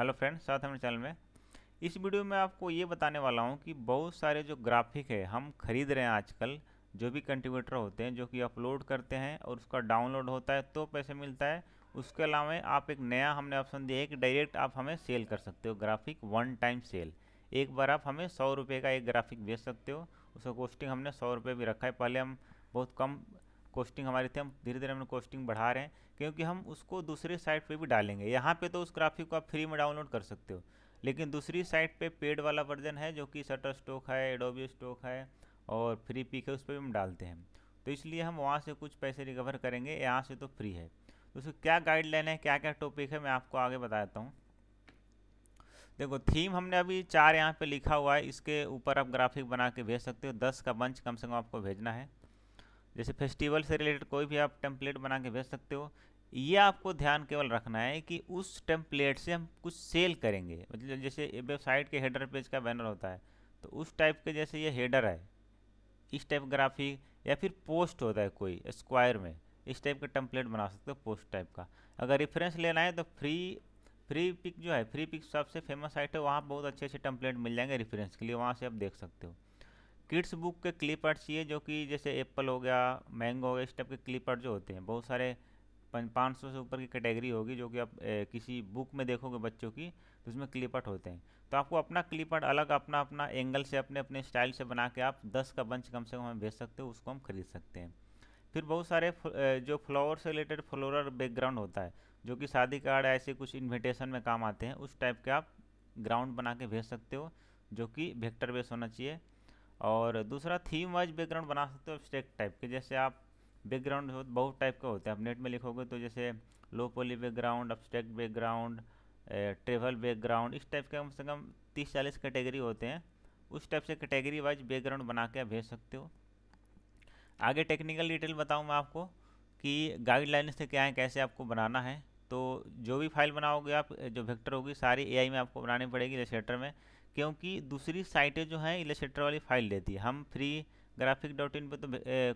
hello friends साथ हमारे channel में इस वीडियो में आपको ये बताने वाला हूँ कि बहुत सारे जो ग्राफिक है हम खरीद रहे हैं आजकल जो भी कंट्रीब्यूटर होते हैं जो कि अपलोड करते हैं और उसका डाउनलोड होता है तो पैसे मिलता है उसके अलावा आप एक नया हमने ऑप्शन दिया है कि डायरेक्ट आप हमें सेल कर सकते हो ग्राफिक वन टाइम सेल एक बार आप हमें सौ रुपये का एक ग्राफिक बेच सकते हो उसका कोस्टिंग हमने सौ रुपये भी रखा है पहले हम बहुत कम कोस्टिंग हमारी थी हम धीरे धीरे हमने कोस्टिंग बढ़ा रहे हैं क्योंकि हम उसको दूसरे साइट पे भी डालेंगे यहाँ पे तो उस ग्राफिक को आप फ्री में डाउनलोड कर सकते हो लेकिन दूसरी साइट पे पेड वाला वर्जन है जो कि सटर स्टोक है एडोबी स्टोक है और फ्री पीक है उस पर भी हम डालते हैं तो इसलिए हम वहाँ से कुछ पैसे रिकवर करेंगे यहाँ से तो फ्री है तो क्या गाइडलाइन है क्या क्या टॉपिक है मैं आपको आगे बता देता हूँ देखो थीम हमने अभी चार यहाँ पे लिखा हुआ है इसके ऊपर आप ग्राफिक बना के भेज सकते हो दस का बंच कम से कम आपको भेजना है जैसे फेस्टिवल से रिलेटेड कोई भी आप टेम्पलेट बना के भेज सकते हो ये आपको ध्यान केवल रखना है कि उस टेम्पलेट से हम कुछ सेल करेंगे मतलब जैसे वेबसाइट के हेडर पेज का बैनर होता है तो उस टाइप के जैसे ये हेडर है इस टाइप ग्राफी या फिर पोस्ट होता है कोई स्क्वायर में इस टाइप का टेम्पलेट बना सकते हो पोस्ट टाइप का अगर रेफरेंस लेना है तो फ्री फ्री पिक जो है फ्री पिक सबसे फेमस साइट है वहाँ बहुत अच्छे अच्छे टेम्पलेट मिल जाएंगे रेफरेंस के लिए वहाँ से आप देख सकते हो किड्स बुक के क्लिप आर्ट चाहिए जो कि जैसे एप्पल हो गया मैंगो हो गया इस टाइप के क्लिप आर्ट जो होते हैं बहुत सारे पाँच सौ से ऊपर की कैटेगरी होगी जो कि आप ए, किसी बुक में देखोगे बच्चों की तो उसमें क्लिप आर्ट होते हैं तो आपको अपना क्लिप आर्ट अलग अपना अपना एंगल से अपने अपने स्टाइल से बना के आप दस का बंच कम से कम हमें भेज सकते हो उसको हम खरीद सकते हैं फिर बहुत सारे जो फ्लावर से रिलेटेड फ्लोरल बैकग्राउंड होता है जो कि शादी कार्ड ऐसे कुछ इन्विटेशन में काम आते हैं उस टाइप के आप ग्राउंड बना के भेज सकते हो जो कि वेक्टर बेस होना चाहिए और दूसरा थीम वाइज बैकग्राउंड बना सकते हो स्टेक टाइप के जैसे आप बैकग्राउंड बहुत टाइप का होता है आप नेट में लिखोगे तो जैसे low poly background abstract background travel background इस टाइप के कम से कम तीस चालीस कैटेगरी होते हैं उस टाइप से कैटेगरी वाइज बैकग्राउंड बना के आप भेज सकते हो आगे टेक्निकल डिटेल बताऊँ मैं आपको कि गाइडलाइन से क्या है कैसे आपको बनाना है तो जो भी फाइल बनाओगे आप जो वेक्टर होगी सारी एआई में आपको बनानी पड़ेगी रेसेटर में क्योंकि दूसरी साइटें जो हैं इलेस्ट्रेटर वाली फाइल लेती है हम फ्री ग्राफिक डॉट इन पर तो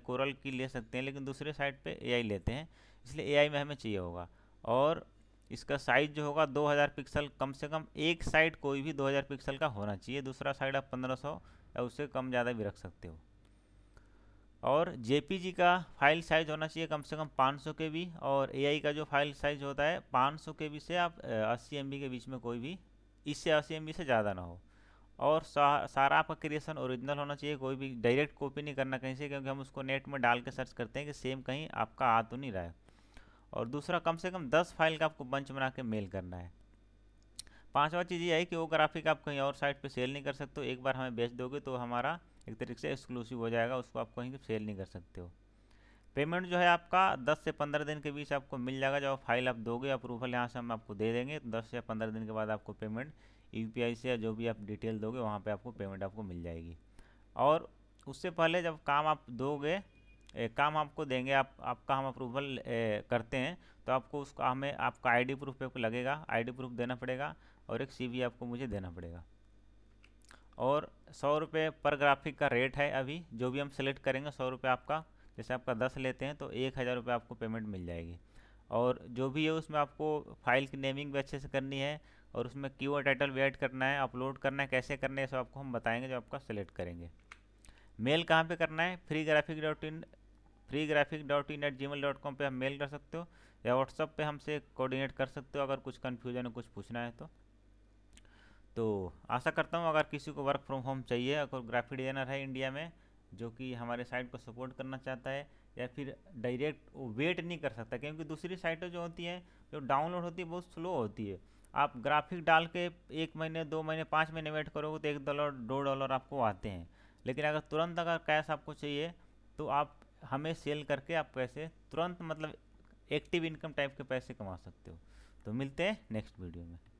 कोरल की ले सकते हैं लेकिन दूसरे साइट पे एआई लेते हैं इसलिए एआई में हमें चाहिए होगा और इसका साइज़ जो होगा 2000 पिक्सल कम से कम एक साइड कोई भी 2000 पिक्सल का होना चाहिए दूसरा साइड आप 1500 या उससे कम ज़्यादा भी रख सकते हो और जे का फाइल साइज़ होना चाहिए कम से कम सौ के भी और ए का जो फाइल साइज़ होता है सौ के भी से आप अस्सी एम के बीच में कोई भी इससे अवश्य से ज़्यादा ना हो और सा, सारा आपका क्रिएशन ओरिजिनल होना चाहिए कोई भी डायरेक्ट कॉपी नहीं करना कहीं से क्योंकि हम उसको नेट में डाल के सर्च करते हैं कि सेम कहीं आपका आ तो नहीं रहा है और दूसरा कम से कम दस फाइल का आपको बंच बना के मेल करना है पांचवा चीज़ ये है कि वो ग्राफिक आप कहीं और साइट पे सेल नहीं कर सकते हो एक बार हमें बेच दोगे तो हमारा एक तरीके से एक्सक्लूसिव हो जाएगा उसको आप कहीं सेल नहीं कर सकते हो पेमेंट जो है आपका 10 से 15 दिन के बीच आपको मिल जाएगा जब फाइल आप दोगे अप्रूवल यहाँ से हम आपको दे देंगे तो 10 से 15 दिन के बाद आपको पेमेंट यू से या जो भी आप डिटेल दोगे वहाँ पे आपको पेमेंट आपको मिल जाएगी और उससे पहले जब काम आप दोगे एक काम आपको देंगे आप आपका हम अप्रूवल करते हैं तो आपको उसका हमें आपका आईडी प्रूफ पे लगेगा आईडी प्रूफ देना पड़ेगा और एक सीवी आपको मुझे देना पड़ेगा और सौ रुपये पर ग्राफिक का रेट है अभी जो भी हम सेलेक्ट करेंगे सौ रुपये आपका जैसे आपका दस लेते हैं तो एक हज़ार रुपये आपको पेमेंट मिल जाएगी और जो भी है उसमें आपको फाइल की नेमिंग भी अच्छे से करनी है और उसमें कीवर टाइटल भी ऐड करना है अपलोड करना है कैसे करना है सब आपको हम बताएंगे जो आपका सेलेक्ट करेंगे मेल कहाँ पे करना है free graphic dot in free graphic dot in at Gmail dot com पर हम मेल कर सकते हो या व्हाट्सअप पे हमसे कोऑर्डिनेट कर सकते हो अगर कुछ कन्फ्यूजन है कुछ पूछना है तो तो आशा करता हूँ अगर किसी को वर्क फ्रॉम होम चाहिए अगर ग्राफिक डिज़ाइनर है इंडिया में जो कि हमारे साइट को सपोर्ट करना चाहता है या फिर डायरेक्ट वेट नहीं कर सकता क्योंकि दूसरी साइटें जो होती हैं जो डाउनलोड होती है बहुत स्लो होती है आप ग्राफिक डाल के एक महीने दो महीने पाँच महीने वेट करोगे तो एक डॉलर दो डॉलर आपको आते हैं लेकिन अगर तुरंत अगर कैश आपको चाहिए तो आप हमें सेल करके आप पैसे तुरंत मतलब एक्टिव इनकम टाइप के पैसे कमा सकते हो तो मिलते हैं नेक्स्ट वीडियो में